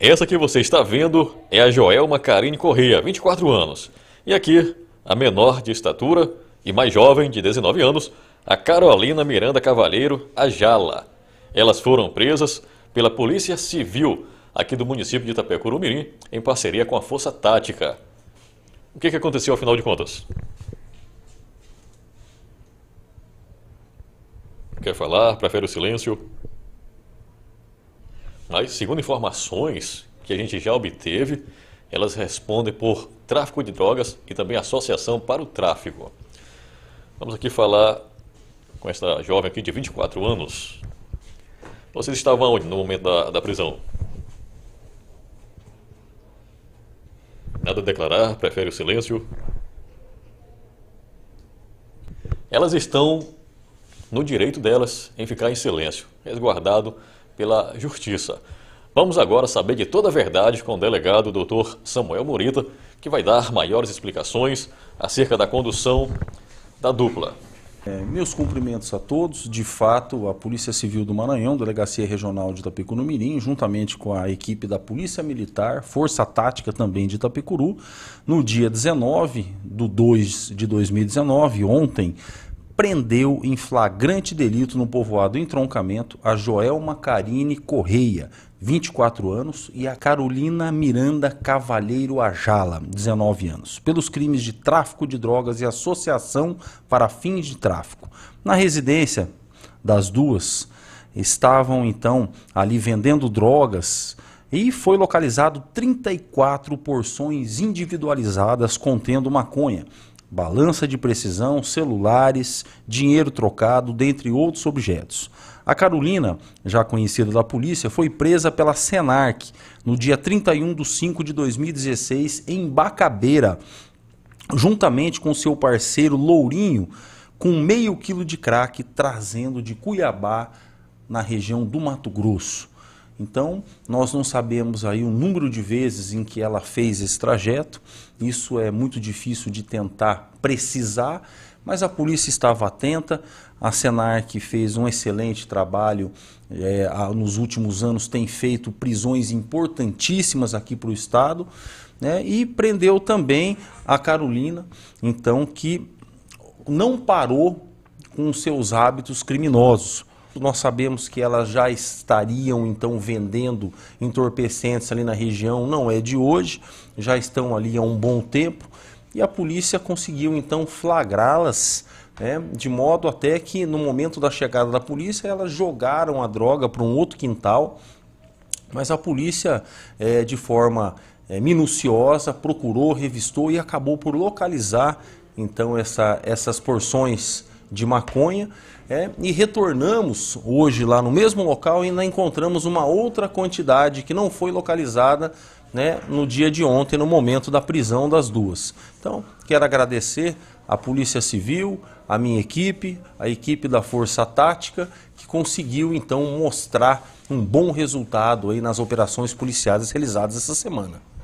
Essa que você está vendo é a Joelma Karine Correia, 24 anos. E aqui, a menor de estatura e mais jovem, de 19 anos, a Carolina Miranda Cavalheiro, a Jala. Elas foram presas pela Polícia Civil aqui do município de Itapecurumirim, em parceria com a Força Tática. O que, que aconteceu afinal de contas? Quer falar? Prefere o silêncio? Mas, segundo informações que a gente já obteve, elas respondem por tráfico de drogas e também associação para o tráfico. Vamos aqui falar com esta jovem aqui de 24 anos. Vocês estavam onde no momento da, da prisão? Nada a declarar, prefere o silêncio. Elas estão no direito delas em ficar em silêncio, resguardado pela Justiça. Vamos agora saber de toda a verdade com o delegado Dr. Samuel Morita, que vai dar maiores explicações acerca da condução da dupla. É, meus cumprimentos a todos. De fato, a Polícia Civil do Maranhão, Delegacia Regional de Itapecuru Mirim, juntamente com a equipe da Polícia Militar, Força Tática também de Itapecuru, no dia 19 de 2 de 2019, ontem, prendeu em flagrante delito no povoado Entroncamento a Joelma Carine Correia, 24 anos, e a Carolina Miranda Cavalheiro Ajala, 19 anos, pelos crimes de tráfico de drogas e associação para fins de tráfico. Na residência das duas, estavam então ali vendendo drogas e foi localizado 34 porções individualizadas contendo maconha balança de precisão, celulares, dinheiro trocado, dentre outros objetos. A Carolina, já conhecida da polícia, foi presa pela Senarc no dia 31 de 5 de 2016 em Bacabeira, juntamente com seu parceiro Lourinho, com meio quilo de crack trazendo de Cuiabá, na região do Mato Grosso. Então, nós não sabemos aí o número de vezes em que ela fez esse trajeto. Isso é muito difícil de tentar precisar, mas a polícia estava atenta. A Senar que fez um excelente trabalho é, nos últimos anos, tem feito prisões importantíssimas aqui para o Estado né, e prendeu também a Carolina, então, que não parou com seus hábitos criminosos nós sabemos que elas já estariam então vendendo entorpecentes ali na região, não é de hoje, já estão ali há um bom tempo e a polícia conseguiu então flagrá-las, né, de modo até que no momento da chegada da polícia elas jogaram a droga para um outro quintal, mas a polícia é, de forma é, minuciosa procurou, revistou e acabou por localizar então essa, essas porções de maconha é, e retornamos hoje lá no mesmo local e ainda encontramos uma outra quantidade que não foi localizada né, no dia de ontem, no momento da prisão das duas. Então, quero agradecer à Polícia Civil, à minha equipe, à equipe da Força Tática, que conseguiu então mostrar um bom resultado aí nas operações policiais realizadas essa semana.